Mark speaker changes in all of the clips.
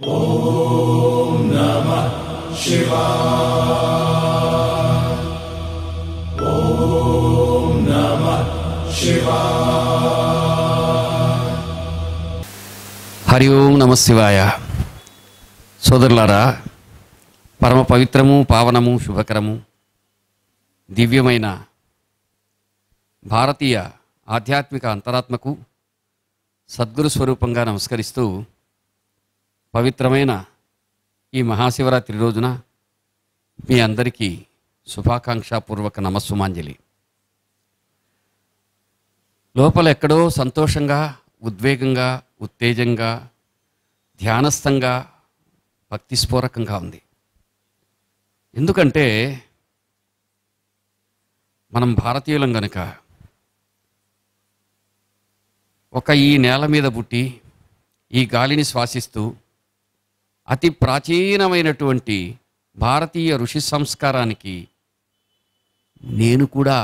Speaker 1: హరి ఓం నమ శివాయ సోదరులారా పరమ పవిత్రము పావనము శుభకరము దివ్యమైన భారతీయ ఆధ్యాత్మిక అంతరాత్మకు సద్గురు స్వరూపంగా నమస్కరిస్తూ పవిత్రమైన ఈ మహాశివరాత్రి రోజున మీ అందరికీ శుభాకాంక్షపూర్వక నమస్సుమాంజలి లోపల ఎక్కడో సంతోషంగా ఉద్వేగంగా ఉత్తేజంగా ధ్యానస్థంగా భక్తిస్ఫోరకంగా ఉంది ఎందుకంటే మనం భారతీయులం గనుక ఒక ఈ నేల మీద పుట్టి ఈ గాలిని శ్వాసిస్తూ అతి ప్రాచీనమైనటువంటి భారతీయ ఋషి సంస్కారానికి నేను కూడా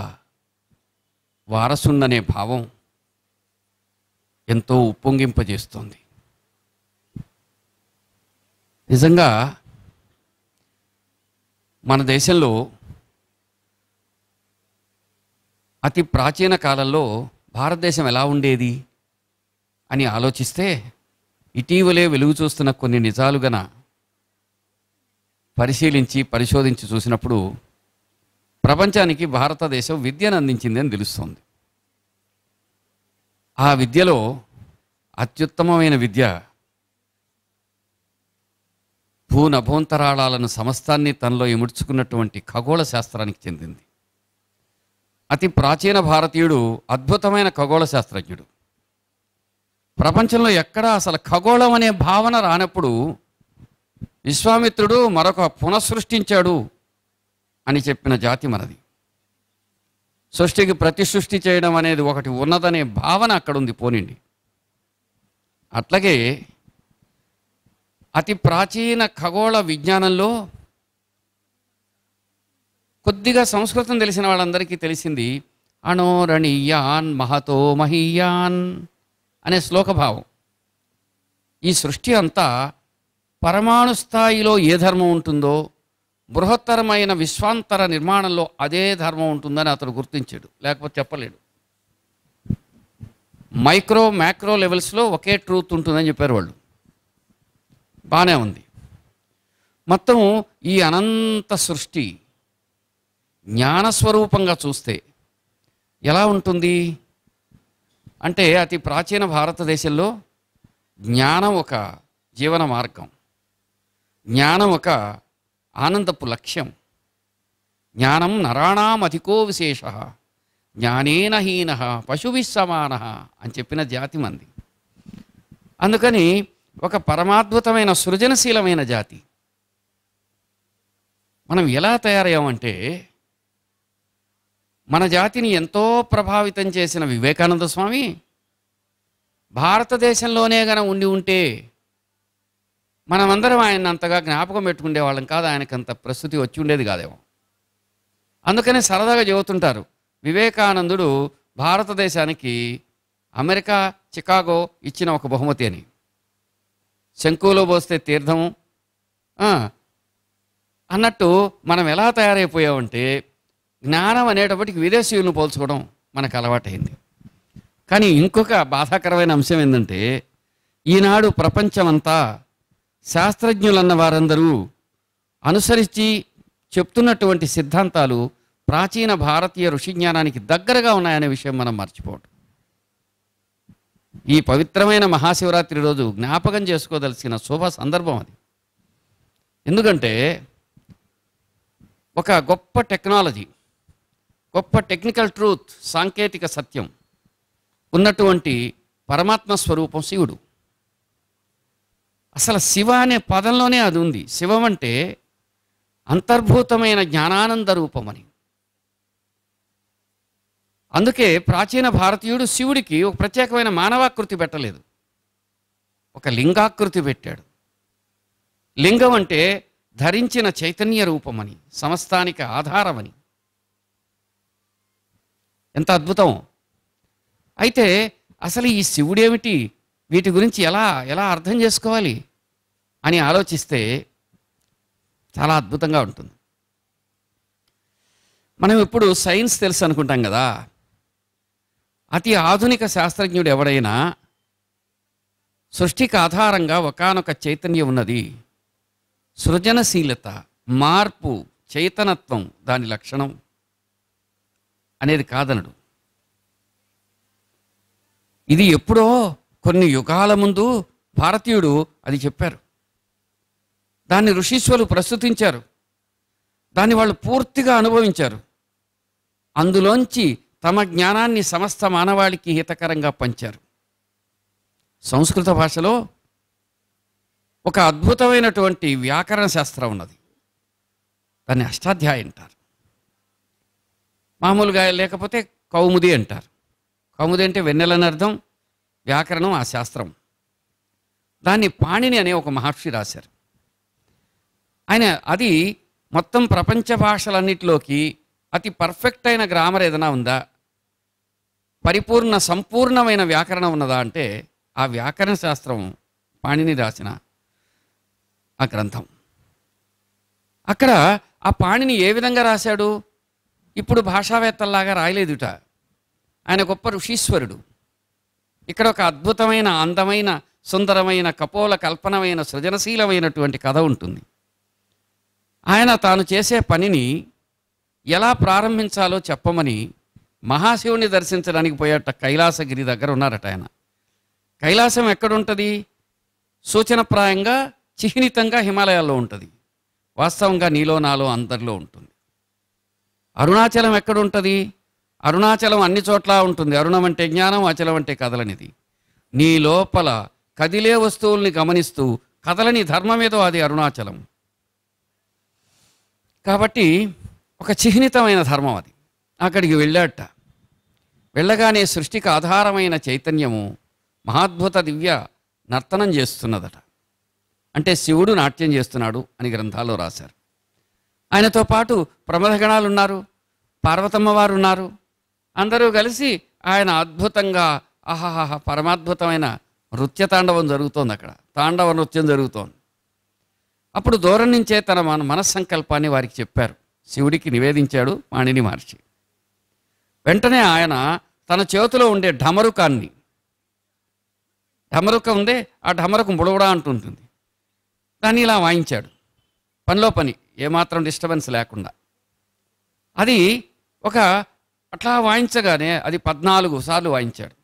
Speaker 1: వారసుండనే భావం ఎంతో ఉప్పొంగింపజేస్తోంది నిజంగా మన దేశంలో అతి ప్రాచీన కాలంలో భారతదేశం ఎలా ఉండేది అని ఆలోచిస్తే ఇటీవలే వెలుగు చూస్తున్న కొన్ని గన పరిశీలించి పరిశోధించి చూసినప్పుడు ప్రపంచానికి భారతదేశం విద్యను అందించింది అని తెలుస్తోంది ఆ విద్యలో అత్యుత్తమమైన విద్య భూ నభోంతరాళాలను సమస్తాన్ని తనలో ఇముడ్చుకున్నటువంటి ఖగోళ శాస్త్రానికి చెందింది అతి ప్రాచీన భారతీయుడు అద్భుతమైన ఖగోళ శాస్త్రజ్ఞుడు ప్రపంచంలో ఎక్కడా అసలు ఖగోళం అనే భావన రానప్పుడు విశ్వామిత్రుడు మరొక పునఃసృష్టించాడు అని చెప్పిన జాతి మనది సృష్టికి ప్రతి సృష్టి చేయడం అనేది ఒకటి ఉన్నదనే భావన అక్కడ ఉంది పోనిండి అట్లాగే అతి ప్రాచీన ఖగోళ విజ్ఞానంలో కొద్దిగా సంస్కృతం తెలిసిన వాళ్ళందరికీ తెలిసింది అణోరణీయాన్ మహతో మహీయాన్ అనే శ్లోకభావం ఈ సృష్టి అంతా పరమాణు స్థాయిలో ఏ ధర్మం ఉంటుందో బృహత్తరమైన విశ్వాంతర నిర్మాణంలో అదే ధర్మం ఉంటుందని అతను గుర్తించాడు లేకపోతే చెప్పలేడు మైక్రో మ్యాక్రో లెవెల్స్లో ఒకే ట్రూత్ ఉంటుందని చెప్పారు వాళ్ళు బాగానే ఉంది మొత్తం ఈ అనంత సృష్టి జ్ఞానస్వరూపంగా చూస్తే ఎలా ఉంటుంది అంటే అతి ప్రాచీన భారతదేశంలో జ్ఞానం ఒక జీవన మార్గం జ్ఞానం ఒక ఆనందపు లక్ష్యం జ్ఞానం నరాణామధికో విశేష జ్ఞానేన హీన పశువి అని చెప్పిన జాతి మంది అందుకని ఒక పరమాద్భుతమైన సృజనశీలమైన జాతి మనం ఎలా తయారయ్యామంటే మన జాతిని ఎంతో ప్రభావితం చేసిన వివేకానంద స్వామి భారతదేశంలోనే గన ఉండి ఉంటే మనమందరం ఆయన అంతగా జ్ఞాపకం పెట్టుకునేవాళ్ళం కాదు ఆయనకంత ప్రస్తుతి వచ్చి ఉండేది కాదేమో అందుకనే సరదాగా చెబుతుంటారు వివేకానందుడు భారతదేశానికి అమెరికా చికాగో ఇచ్చిన ఒక బహుమతి అని శంకులో పోస్తే తీర్థము అన్నట్టు మనం ఎలా తయారైపోయామంటే జ్ఞానం అనేటప్పటికి విదేశీయులను పోల్చుకోవడం మనకు అలవాటైంది కానీ ఇంకొక బాధాకరమైన అంశం ఏంటంటే ఈనాడు ప్రపంచమంతా శాస్త్రజ్ఞులన్న వారందరూ అనుసరించి చెప్తున్నటువంటి సిద్ధాంతాలు ప్రాచీన భారతీయ ఋషి జ్ఞానానికి దగ్గరగా ఉన్నాయనే విషయం మనం మర్చిపోవటం ఈ పవిత్రమైన మహాశివరాత్రి రోజు జ్ఞాపకం చేసుకోదలసిన శుభ సందర్భం అది ఎందుకంటే ఒక గొప్ప టెక్నాలజీ గొప్ప టెక్నికల్ ట్రూత్ సాంకేతిక సత్యం ఉన్నటువంటి పరమాత్మ స్వరూపం శివుడు అసలు శివ అనే పదంలోనే అది ఉంది శివం అంటే అంతర్భూతమైన జ్ఞానానంద రూపం అని అందుకే ప్రాచీన భారతీయుడు శివుడికి ఒక ప్రత్యేకమైన మానవాకృతి పెట్టలేదు ఒక లింగాకృతి పెట్టాడు లింగం అంటే ధరించిన చైతన్య రూపమని సమస్తానికి ఆధారమని ఎంత అద్భుతం అయితే అసలు ఈ శివుడేమిటి వీటి గురించి ఎలా ఎలా అర్థం చేసుకోవాలి అని ఆలోచిస్తే చాలా అద్భుతంగా ఉంటుంది మనం ఇప్పుడు సైన్స్ తెలుసు అనుకుంటాం కదా అతి ఆధునిక శాస్త్రజ్ఞుడు ఎవడైనా సృష్టికి ఆధారంగా ఒకనొక చైతన్యం ఉన్నది సృజనశీలత మార్పు చైతనత్వం దాని లక్షణం అనేది కాదనడు ఇది ఎప్పుడో కొన్ని యుగాల ముందు భారతీయుడు అది చెప్పారు దాన్ని ఋషీశ్వరులు ప్రస్తుతించారు దాన్ని వాళ్ళు పూర్తిగా అనుభవించారు అందులోంచి తమ జ్ఞానాన్ని సమస్త మానవాళికి హితకరంగా పంచారు సంస్కృత భాషలో ఒక అద్భుతమైనటువంటి వ్యాకరణ శాస్త్రం ఉన్నది దాన్ని అష్టాధ్యాయ అంటారు మామూలుగా లేకపోతే కౌముది అంటారు కౌముది అంటే వెన్నెలని అర్థం వ్యాకరణం ఆ శాస్త్రం దాన్ని పాణిని అనే ఒక మహర్షి రాశారు ఆయన అది మొత్తం ప్రపంచ భాషలన్నిటిలోకి అతి పర్ఫెక్ట్ అయిన గ్రామర్ ఏదైనా ఉందా పరిపూర్ణ సంపూర్ణమైన వ్యాకరణం ఉన్నదా అంటే ఆ వ్యాకరణ శాస్త్రం పాణిని రాసిన ఆ గ్రంథం అక్కడ ఆ పాణిని ఏ విధంగా రాశాడు ఇప్పుడు భాషావేత్తల్లాగా రాయలేదుట ఆయన గొప్ప ఋషీశ్వరుడు ఇక్కడ ఒక అద్భుతమైన అందమైన సుందరమైన కపోల కల్పనమైన సృజనశీలమైనటువంటి కథ ఉంటుంది ఆయన తాను చేసే పనిని ఎలా ప్రారంభించాలో చెప్పమని మహాశివుని దర్శించడానికి పోయేట కైలాసగిరి దగ్గర ఉన్నారట ఆయన కైలాసం ఎక్కడుంటుంది సూచనప్రాయంగా చిహ్నితంగా హిమాలయాల్లో ఉంటుంది వాస్తవంగా నీలో నాలో అందరిలో ఉంటుంది అరుణాచలం ఎక్కడుంటుంది అరుణాచలం అన్ని చోట్ల ఉంటుంది అరుణం అంటే జ్ఞానం అచలం అంటే కదలనిది నీ లోపల కదిలే వస్తువుల్ని గమనిస్తూ కదలని ధర్మం ఏదో అది అరుణాచలం కాబట్టి ఒక చిహ్నితమైన ధర్మం అది అక్కడికి వెళ్ళాట వెళ్ళగానే సృష్టికి ఆధారమైన చైతన్యము మహాద్భుత దివ్య నర్తనం చేస్తున్నదట అంటే శివుడు నాట్యం చేస్తున్నాడు అని గ్రంథాల్లో రాశారు ఆయనతో పాటు ప్రమదగణాలు ఉన్నారు పార్వతమ్మ వారు ఉన్నారు అందరూ కలిసి ఆయన అద్భుతంగా అహహహ పరమాద్భుతమైన నృత్య తాండవం జరుగుతోంది అక్కడ తాండవ నృత్యం జరుగుతోంది అప్పుడు దూరం నుంచే తన మన మనస్సంకల్పాన్ని వారికి చెప్పారు శివుడికి నివేదించాడు మాణిని మార్చి వెంటనే ఆయన తన చేతిలో ఉండే ఢమరుకాన్ని ఢమరుక ఉందే ఆ ఢమరుకు ముడవడా అంటుంటుంది దాన్ని ఇలా వాయించాడు పనిలో పని ఏమాత్రం డిస్టర్బెన్స్ లేకుండా అది ఒక అట్లా వాయించగానే అది పద్నాలుగు సార్లు వాయించాడు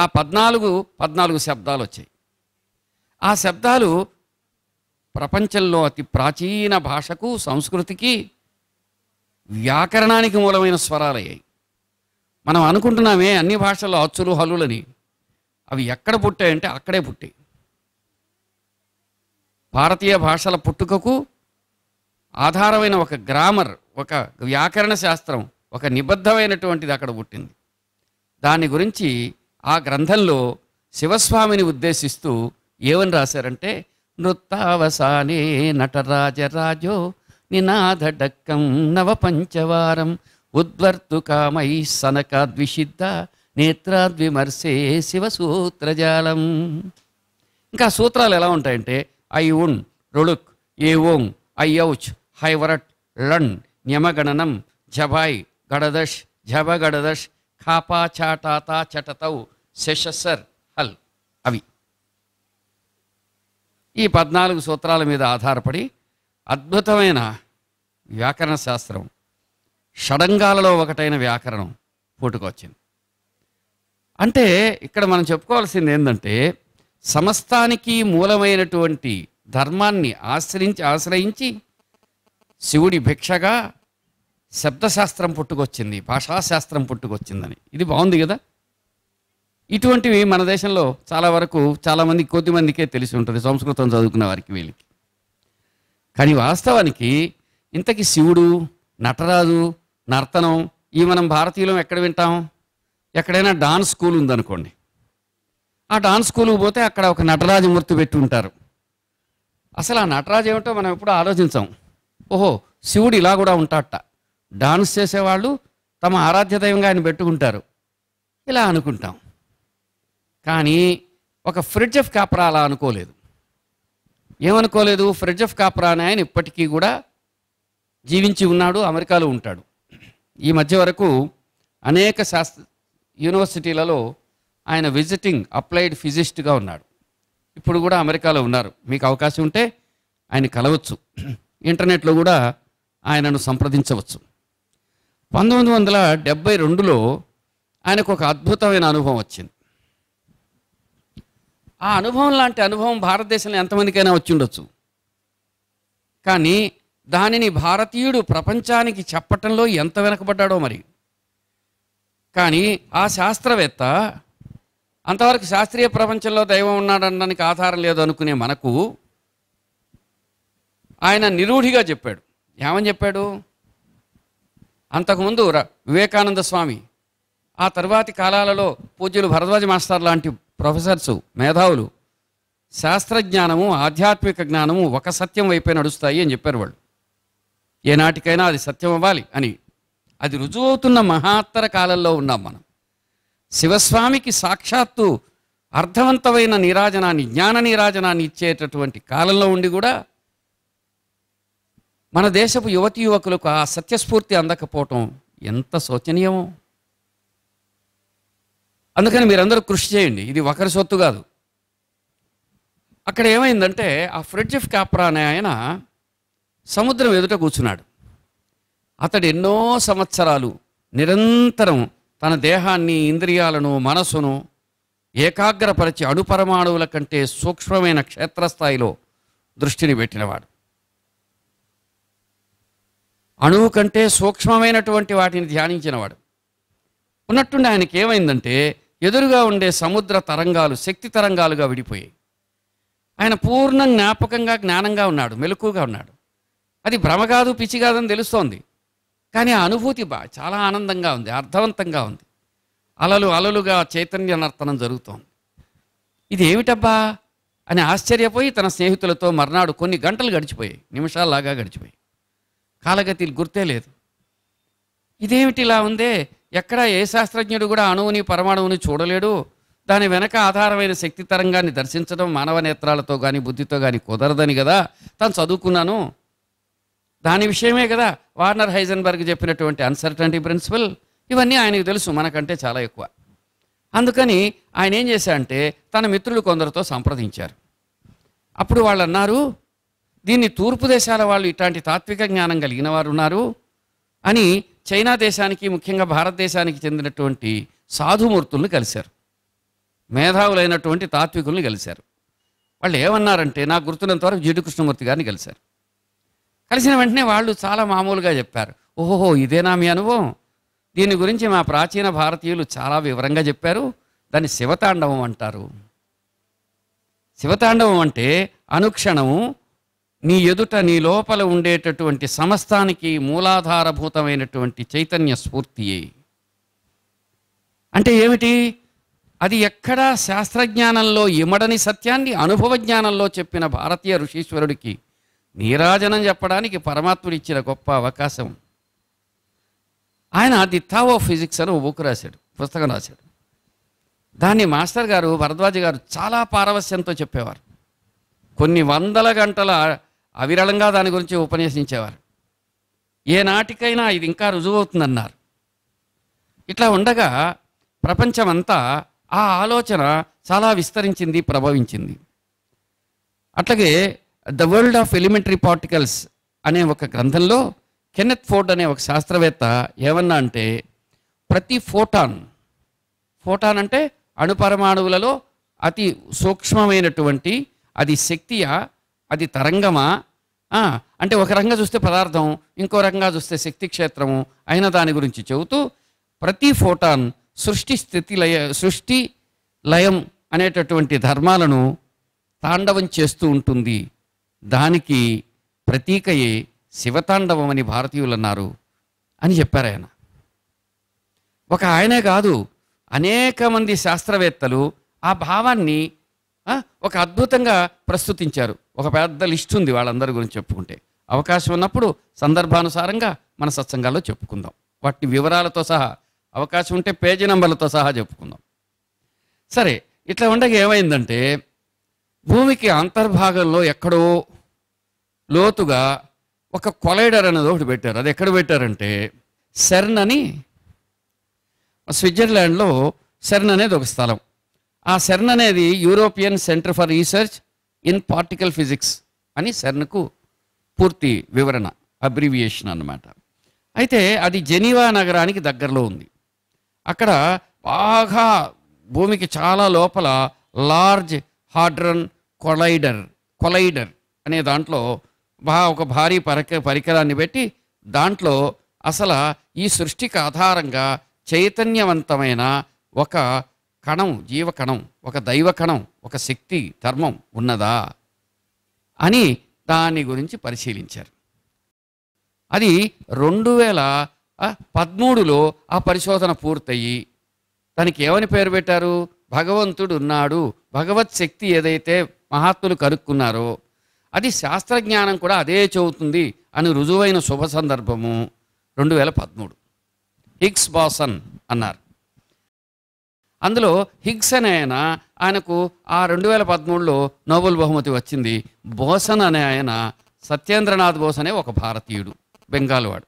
Speaker 1: ఆ పద్నాలుగు పద్నాలుగు శబ్దాలు వచ్చాయి ఆ శబ్దాలు ప్రపంచంలో అతి ప్రాచీన భాషకు సంస్కృతికి వ్యాకరణానికి మూలమైన స్వరాలయ్యాయి మనం అనుకుంటున్నామే అన్ని భాషల్లో అచ్చులు హలులని అవి ఎక్కడ పుట్టాయంటే అక్కడే పుట్టాయి భారతీయ భాషల పుట్టుకకు ఆధారమైన ఒక గ్రామర్ ఒక వ్యాకరణ శాస్త్రం ఒక నిబద్ధమైనటువంటిది అక్కడ పుట్టింది దాని గురించి ఆ గ్రంథంలో శివస్వామిని ఉద్దేశిస్తూ ఏమని రాశారంటే నృత్తావసానే నటరాజరాజో ఉద్వర్తు నవపంచవారం ఉద్వర్తుకామై ద్విషిద్ధ నేత్రాద్విమర్శే శివసూత్రజాలం ఇంకా సూత్రాలు ఎలా ఉంటాయంటే ఐ ఉన్ రొళుక్ ఏ ఓం ఐ ఔచ్ హైవరట్ లణ్ న్యమగణనం జభాయ్ గడదష్ జభగడదష్ ఖాపా చాటాతా చటతౌ శశసర్ హల్ అవి ఈ పద్నాలుగు సూత్రాల మీద ఆధారపడి అద్భుతమైన వ్యాకరణ శాస్త్రం షడంగాలలో ఒకటైన వ్యాకరణం పూటుకొచ్చింది అంటే ఇక్కడ మనం చెప్పుకోవాల్సింది ఏంటంటే సమస్తానికి మూలమైనటువంటి ధర్మాన్ని ఆశ్రయించి ఆశ్రయించి శివుడి భిక్షగా శబ్దశాస్త్రం పుట్టుకొచ్చింది భాషాశాస్త్రం పుట్టుకొచ్చిందని ఇది బాగుంది కదా ఇటువంటివి మన దేశంలో చాలా వరకు చాలామంది కొద్ది మందికే తెలిసి ఉంటుంది సంస్కృతం చదువుకున్న వారికి వీళ్ళకి కానీ వాస్తవానికి ఇంతకీ శివుడు నటరాజు నర్తనం ఈ మనం భారతీయులం ఎక్కడ వింటాం ఎక్కడైనా డాన్స్ స్కూల్ ఉందనుకోండి ఆ డాన్స్ స్కూల్కి పోతే అక్కడ ఒక నటరాజు మూర్తి పెట్టి ఉంటారు అసలు ఆ నటరాజు ఏమిటో మనం ఎప్పుడు ఆలోచించాం ఓహో శివుడు ఇలా కూడా ఉంటాట డాన్స్ చేసేవాళ్ళు తమ ఆరాధ్య దైవంగా ఆయన పెట్టుకుంటారు ఇలా అనుకుంటాం కానీ ఒక ఫ్రిడ్జ్ ఆఫ్ కాపరా అలా అనుకోలేదు ఏమనుకోలేదు ఫ్రిడ్జ్ ఆఫ్ కాపరా అని ఆయన ఇప్పటికీ కూడా జీవించి ఉన్నాడు అమెరికాలో ఉంటాడు ఈ మధ్య వరకు అనేక శాస్త్ర యూనివర్సిటీలలో ఆయన విజిటింగ్ అప్లైడ్ ఫిజిస్ట్గా ఉన్నాడు ఇప్పుడు కూడా అమెరికాలో ఉన్నారు మీకు అవకాశం ఉంటే ఆయన కలవచ్చు ఇంటర్నెట్లో కూడా ఆయనను సంప్రదించవచ్చు పంతొమ్మిది వందల డెబ్బై రెండులో ఆయనకు ఒక అద్భుతమైన అనుభవం వచ్చింది ఆ అనుభవం లాంటి అనుభవం భారతదేశంలో ఎంతమందికైనా వచ్చి ఉండొచ్చు కానీ దానిని భారతీయుడు ప్రపంచానికి చెప్పటంలో ఎంత వెనకబడ్డాడో మరి కానీ ఆ శాస్త్రవేత్త అంతవరకు శాస్త్రీయ ప్రపంచంలో దైవం ఉన్నాడనడానికి ఆధారం లేదు అనుకునే మనకు ఆయన నిరూఢిగా చెప్పాడు ఏమని చెప్పాడు అంతకుముందు వివేకానంద స్వామి ఆ తర్వాతి కాలాలలో పూజ్యులు భరద్వాజ మాస్టర్ లాంటి ప్రొఫెసర్స్ మేధావులు శాస్త్రజ్ఞానము ఆధ్యాత్మిక జ్ఞానము ఒక సత్యం వైపే నడుస్తాయి అని చెప్పారు వాళ్ళు ఏనాటికైనా అది సత్యం అవ్వాలి అని అది రుజువవుతున్న మహాత్తర కాలంలో ఉన్నాం మనం శివస్వామికి సాక్షాత్తు అర్థవంతమైన నీరాజనాన్ని జ్ఞాన నీరాజనాన్ని ఇచ్చేటటువంటి కాలంలో ఉండి కూడా మన దేశపు యువతి యువకులకు ఆ సత్యస్ఫూర్తి అందకపోవటం ఎంత శోచనీయమో అందుకని మీరందరూ కృషి చేయండి ఇది ఒకరి సొత్తు కాదు అక్కడ ఏమైందంటే ఆ ఆఫ్ క్యాప్రా అనే ఆయన సముద్రం ఎదుట కూర్చున్నాడు అతడు ఎన్నో సంవత్సరాలు నిరంతరం తన దేహాన్ని ఇంద్రియాలను మనసును ఏకాగ్రపరిచి అణుపరమాణువుల కంటే సూక్ష్మమైన క్షేత్రస్థాయిలో దృష్టిని పెట్టినవాడు అణువు కంటే సూక్ష్మమైనటువంటి వాటిని ధ్యానించినవాడు ఉన్నట్టుండి ఆయనకి ఏమైందంటే ఎదురుగా ఉండే సముద్ర తరంగాలు శక్తి తరంగాలుగా విడిపోయాయి ఆయన పూర్ణ జ్ఞాపకంగా జ్ఞానంగా ఉన్నాడు మెలకుగా ఉన్నాడు అది భ్రమ కాదు పిచ్చి కాదని తెలుస్తోంది కానీ ఆ అనుభూతి బా చాలా ఆనందంగా ఉంది అర్థవంతంగా ఉంది అలలు అలలుగా చైతన్య నర్తనం జరుగుతోంది ఇది ఏమిటబ్బా అని ఆశ్చర్యపోయి తన స్నేహితులతో మర్నాడు కొన్ని గంటలు గడిచిపోయాయి నిమిషాల్లాగా గడిచిపోయాయి కాలగతిలు గుర్తే లేదు ఇదేమిటి ఇలా ఉందే ఎక్కడా ఏ శాస్త్రజ్ఞుడు కూడా అణువుని పరమాణువుని చూడలేడు దాని వెనక ఆధారమైన శక్తి తరంగాన్ని దర్శించడం మానవ నేత్రాలతో కానీ బుద్ధితో కానీ కుదరదని కదా తను చదువుకున్నాను దాని విషయమే కదా వార్నర్ హైజన్బర్గ్ చెప్పినటువంటి అన్సర్టనిటీ ప్రిన్సిపల్ ఇవన్నీ ఆయనకు తెలుసు మనకంటే చాలా ఎక్కువ అందుకని ఆయన ఏం చేశారంటే తన మిత్రులు కొందరితో సంప్రదించారు అప్పుడు వాళ్ళు అన్నారు దీన్ని తూర్పు దేశాల వాళ్ళు ఇట్లాంటి తాత్విక జ్ఞానం కలిగిన వారు ఉన్నారు అని చైనా దేశానికి ముఖ్యంగా భారతదేశానికి చెందినటువంటి సాధుమూర్తుల్ని కలిశారు మేధావులైనటువంటి తాత్వికుల్ని కలిశారు వాళ్ళు ఏమన్నారంటే నాకు గుర్తున్నంత వరకు జీడి కృష్ణమూర్తి గారిని కలిశారు కలిసిన వెంటనే వాళ్ళు చాలా మామూలుగా చెప్పారు ఓహోహో ఇదేనా మీ అనుభవం దీని గురించి మా ప్రాచీన భారతీయులు చాలా వివరంగా చెప్పారు దాన్ని శివతాండవం అంటారు శివతాండవం అంటే అనుక్షణము నీ ఎదుట నీ లోపల ఉండేటటువంటి సమస్తానికి మూలాధారభూతమైనటువంటి చైతన్య స్ఫూర్తియే అంటే ఏమిటి అది ఎక్కడా శాస్త్రజ్ఞానంలో ఇమడని సత్యాన్ని అనుభవ జ్ఞానంలో చెప్పిన భారతీయ ఋషీశ్వరుడికి నీరాజనం చెప్పడానికి పరమాత్ముడు ఇచ్చిన గొప్ప అవకాశం ఆయన ది థా ఆఫ్ ఫిజిక్స్ అని బుక్ రాశాడు పుస్తకం రాశాడు దాన్ని మాస్టర్ గారు భరద్వాజ గారు చాలా పారవస్యంతో చెప్పేవారు కొన్ని వందల గంటల అవిరళంగా దాని గురించి ఉపన్యసించేవారు ఏనాటికైనా ఇది ఇంకా రుజువవుతుందన్నారు ఇట్లా ఉండగా ప్రపంచమంతా ఆ ఆలోచన చాలా విస్తరించింది ప్రభవించింది అట్లాగే the world of elementary particles అనే ఒక గ్రంథంలో కెన్నెత్ ఫోర్డ్ అనే ఒక శాస్త్రవేత్త ఏమన్నా అంటే ప్రతి ఫోటాన్ ఫోటాన్ అంటే అణుపరమాణువులలో అతి సూక్ష్మమైనటువంటి అది శక్తియా అది తరంగమా అంటే ఒక రకంగా చూస్తే పదార్థం ఇంకో రకంగా చూస్తే శక్తి క్షేత్రము అయిన దాని గురించి చెబుతూ ప్రతి ఫోటాన్ సృష్టి స్థితి లయ సృష్టి లయం అనేటటువంటి ధర్మాలను తాండవం చేస్తూ ఉంటుంది దానికి ప్రతీకయే శివతాండవం అని భారతీయులు అన్నారు అని చెప్పారు ఆయన ఒక ఆయనే కాదు అనేక మంది శాస్త్రవేత్తలు ఆ భావాన్ని ఒక అద్భుతంగా ప్రస్తుతించారు ఒక పెద్ద లిస్ట్ ఉంది వాళ్ళందరి గురించి చెప్పుకుంటే అవకాశం ఉన్నప్పుడు సందర్భానుసారంగా మన సత్సంగాల్లో చెప్పుకుందాం వాటి వివరాలతో సహా అవకాశం ఉంటే పేజీ నెంబర్లతో సహా చెప్పుకుందాం సరే ఇట్లా ఉండగా ఏమైందంటే భూమికి అంతర్భాగంలో ఎక్కడో లోతుగా ఒక కొలైడర్ అనేది ఒకటి పెట్టారు అది ఎక్కడ పెట్టారంటే సెర్న్ అని స్విట్జర్లాండ్లో సెర్న్ అనేది ఒక స్థలం ఆ సెర్న్ అనేది European centre for research in particle physics అని సెర్న్కు పూర్తి వివరణ అబ్రివియేషన్ అనమాట అయితే అది జెనీవా నగరానికి దగ్గరలో ఉంది అక్కడ బాగా భూమికి చాలా లోపల లార్జ్ హార్డ్రన్ కొలైడర్ కొలైడర్ అనే దాంట్లో బా ఒక భారీ పరిక పరికరాన్ని పెట్టి దాంట్లో అసలు ఈ సృష్టికి ఆధారంగా చైతన్యవంతమైన ఒక కణం జీవ కణం ఒక దైవ కణం ఒక శక్తి ధర్మం ఉన్నదా అని దాని గురించి పరిశీలించారు అది రెండు వేల పద్మూడులో ఆ పరిశోధన పూర్తయి దానికి ఏమని పేరు పెట్టారు భగవంతుడు ఉన్నాడు భగవత్ శక్తి ఏదైతే మహాత్ములు కనుక్కున్నారో అది శాస్త్రజ్ఞానం కూడా అదే చెబుతుంది అని రుజువైన శుభ సందర్భము రెండు వేల పద్మూడు హిగ్స్ బాసన్ అన్నారు అందులో హిగ్స్ అనే ఆయన ఆయనకు ఆ రెండు వేల పదమూడులో నోబెల్ బహుమతి వచ్చింది బోసన్ అనే ఆయన సత్యేంద్రనాథ్ బోస్ అనే ఒక భారతీయుడు బెంగాల్ వాడు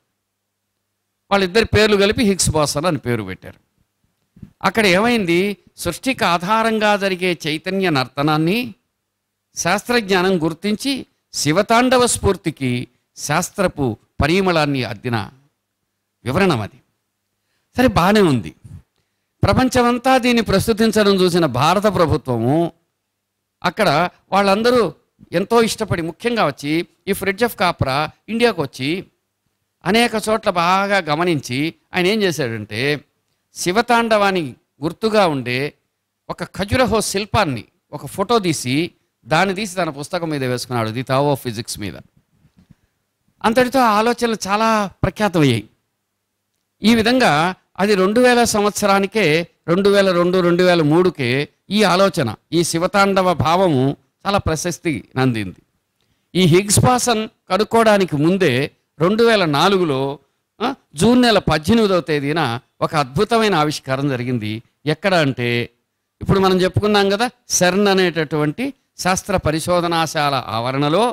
Speaker 1: వాళ్ళిద్దరి పేర్లు కలిపి హిగ్స్ బోసన్ అని పేరు పెట్టారు అక్కడ ఏమైంది సృష్టికి ఆధారంగా జరిగే చైతన్య నర్తనాన్ని శాస్త్రజ్ఞానం గుర్తించి శివతాండవ స్ఫూర్తికి శాస్త్రపు పరిమళాన్ని అద్దిన వివరణం అది సరే బాగానే ఉంది ప్రపంచమంతా దీన్ని ప్రస్తుతించడం చూసిన భారత ప్రభుత్వము అక్కడ వాళ్ళందరూ ఎంతో ఇష్టపడి ముఖ్యంగా వచ్చి ఈ ఫ్రిడ్జ్ ఆఫ్ కాప్రా ఇండియాకు వచ్చి అనేక చోట్ల బాగా గమనించి ఆయన ఏం చేశాడంటే శివతాండవాని గుర్తుగా ఉండే ఒక ఖజురహో శిల్పాన్ని ఒక ఫోటో తీసి దాన్ని తీసి తన పుస్తకం మీద వేసుకున్నాడు ది తావో ఫిజిక్స్ మీద అంతటితో ఆలోచనలు చాలా ప్రఖ్యాతమయ్యాయి ఈ విధంగా అది రెండు వేల సంవత్సరానికే రెండు వేల రెండు రెండు వేల మూడుకే ఈ ఆలోచన ఈ శివతాండవ భావము చాలా ప్రశస్తి నందింది ఈ హిగ్స్ పాసన్ కనుక్కోవడానికి ముందే రెండు వేల నాలుగులో జూన్ నెల పద్దెనిమిదవ తేదీన ఒక అద్భుతమైన ఆవిష్కారం జరిగింది ఎక్కడ అంటే ఇప్పుడు మనం చెప్పుకున్నాం కదా సెర్న్ అనేటటువంటి శాస్త్ర పరిశోధనాశాల ఆవరణలో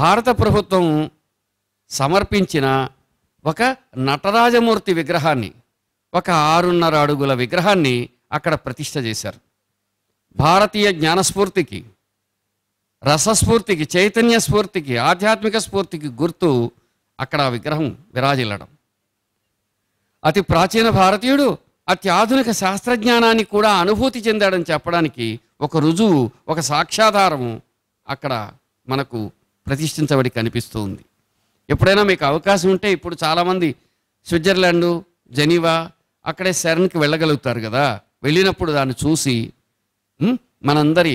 Speaker 1: భారత ప్రభుత్వం సమర్పించిన ఒక నటరాజమూర్తి విగ్రహాన్ని ఒక ఆరున్నర అడుగుల విగ్రహాన్ని అక్కడ ప్రతిష్ట చేశారు భారతీయ జ్ఞానస్ఫూర్తికి రసస్ఫూర్తికి చైతన్య స్ఫూర్తికి ఆధ్యాత్మిక స్ఫూర్తికి గుర్తు అక్కడ ఆ విగ్రహం విరాజిల్లడం అతి ప్రాచీన భారతీయుడు అత్యాధునిక శాస్త్రజ్ఞానాన్ని కూడా అనుభూతి చెందాడని చెప్పడానికి ఒక రుజువు ఒక సాక్ష్యాధారము అక్కడ మనకు ప్రతిష్ఠించబడి కనిపిస్తూ ఉంది ఎప్పుడైనా మీకు అవకాశం ఉంటే ఇప్పుడు చాలామంది స్విట్జర్లాండు జెనీవా అక్కడే శరణ్కి వెళ్ళగలుగుతారు కదా వెళ్ళినప్పుడు దాన్ని చూసి మనందరి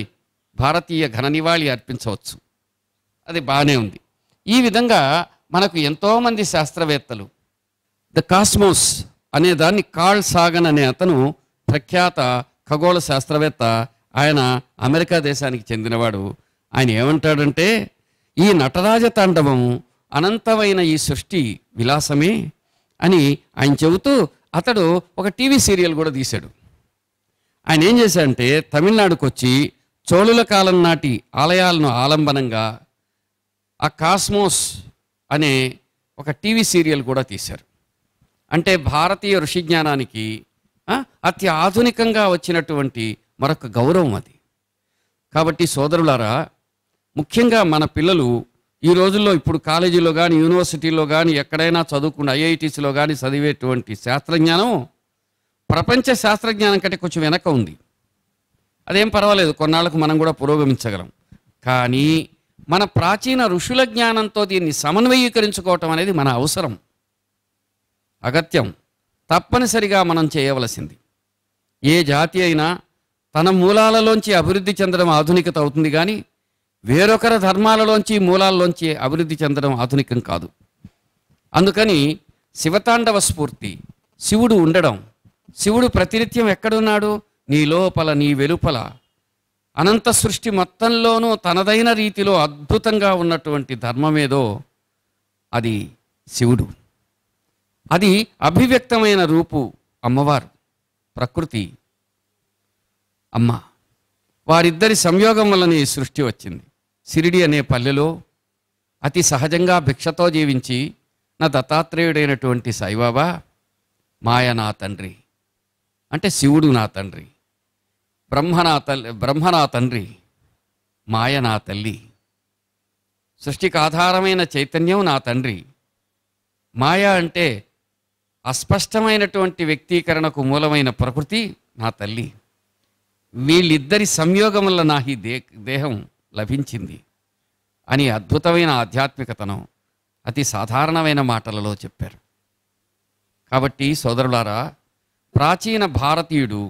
Speaker 1: భారతీయ ఘన నివాళి అర్పించవచ్చు అది బాగానే ఉంది ఈ విధంగా మనకు ఎంతోమంది శాస్త్రవేత్తలు ద కాస్మోస్ అనే దాన్ని కాల్ సాగన్ అనే అతను ప్రఖ్యాత ఖగోళ శాస్త్రవేత్త ఆయన అమెరికా దేశానికి చెందినవాడు ఆయన ఏమంటాడంటే ఈ నటరాజ తాండవము అనంతమైన ఈ సృష్టి విలాసమే అని ఆయన చెబుతూ అతడు ఒక టీవీ సీరియల్ కూడా తీశాడు ఆయన ఏం చేశాడంటే తమిళనాడుకు వచ్చి చోళుల కాలం నాటి ఆలయాలను ఆలంబనంగా ఆ కాస్మోస్ అనే ఒక టీవీ సీరియల్ కూడా తీశారు అంటే భారతీయ ఋషిజ్ఞానానికి అతి ఆధునికంగా వచ్చినటువంటి మరొక గౌరవం అది కాబట్టి సోదరులారా ముఖ్యంగా మన పిల్లలు ఈ రోజుల్లో ఇప్పుడు కాలేజీలో కానీ యూనివర్సిటీలో కానీ ఎక్కడైనా చదువుకున్న ఐఐటీసీలో కానీ చదివేటువంటి శాస్త్రజ్ఞానం ప్రపంచ శాస్త్రజ్ఞానం కంటే కొంచెం వెనక ఉంది అదేం పర్వాలేదు కొన్నాళ్ళకు మనం కూడా పురోగమించగలం కానీ మన ప్రాచీన ఋషుల జ్ఞానంతో దీన్ని సమన్వయీకరించుకోవటం అనేది మన అవసరం అగత్యం తప్పనిసరిగా మనం చేయవలసింది ఏ జాతి అయినా తన మూలాలలోంచి అభివృద్ధి చెందడం ఆధునికత అవుతుంది కానీ వేరొకరి ధర్మాలలోంచి మూలాల్లోంచి అభివృద్ధి చెందడం ఆధునికం కాదు అందుకని శివతాండవ స్ఫూర్తి శివుడు ఉండడం శివుడు ప్రతినిత్యం ఎక్కడున్నాడు నీ లోపల నీ వెలుపల అనంత సృష్టి మొత్తంలోనూ తనదైన రీతిలో అద్భుతంగా ఉన్నటువంటి ధర్మమేదో అది శివుడు అది అభివ్యక్తమైన రూపు అమ్మవారు ప్రకృతి అమ్మ వారిద్దరి సంయోగం వల్లనే సృష్టి వచ్చింది సిరిడి అనే పల్లెలో అతి సహజంగా భిక్షతో జీవించి నా దత్తాత్రేయుడైనటువంటి సాయిబాబా మాయ నా తండ్రి అంటే శివుడు నా తండ్రి బ్రహ్మ నా తల్లి బ్రహ్మ నా తండ్రి మాయ నా తల్లి సృష్టికి ఆధారమైన చైతన్యం నా తండ్రి మాయ అంటే అస్పష్టమైనటువంటి వ్యక్తీకరణకు మూలమైన ప్రకృతి నా తల్లి వీళ్ళిద్దరి సంయోగం వల్ల నా ఈ దేహం లభించింది అని అద్భుతమైన ఆధ్యాత్మికతను అతి సాధారణమైన మాటలలో చెప్పారు కాబట్టి సోదరులారా ప్రాచీన భారతీయుడు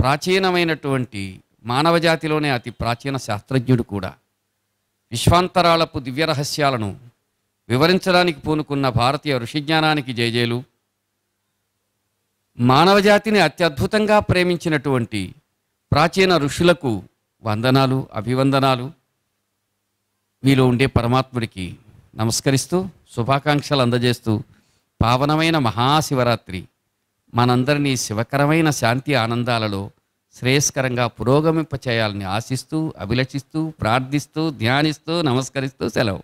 Speaker 1: ప్రాచీనమైనటువంటి మానవజాతిలోనే అతి ప్రాచీన శాస్త్రజ్ఞుడు కూడా విశ్వాంతరాలపు దివ్య రహస్యాలను వివరించడానికి పూనుకున్న భారతీయ ఋషిజ్ఞానానికి జయజేలు మానవజాతిని అత్యద్భుతంగా ప్రేమించినటువంటి ప్రాచీన ఋషులకు వందనాలు అభివందనాలు మీలో ఉండే పరమాత్ముడికి నమస్కరిస్తూ శుభాకాంక్షలు అందజేస్తూ పావనమైన మహాశివరాత్రి మనందరినీ శివకరమైన శాంతి ఆనందాలలో శ్రేయస్కరంగా పురోగమింపచేయాలని ఆశిస్తూ అభిలషిస్తూ ప్రార్థిస్తూ ధ్యానిస్తూ నమస్కరిస్తూ సెలవు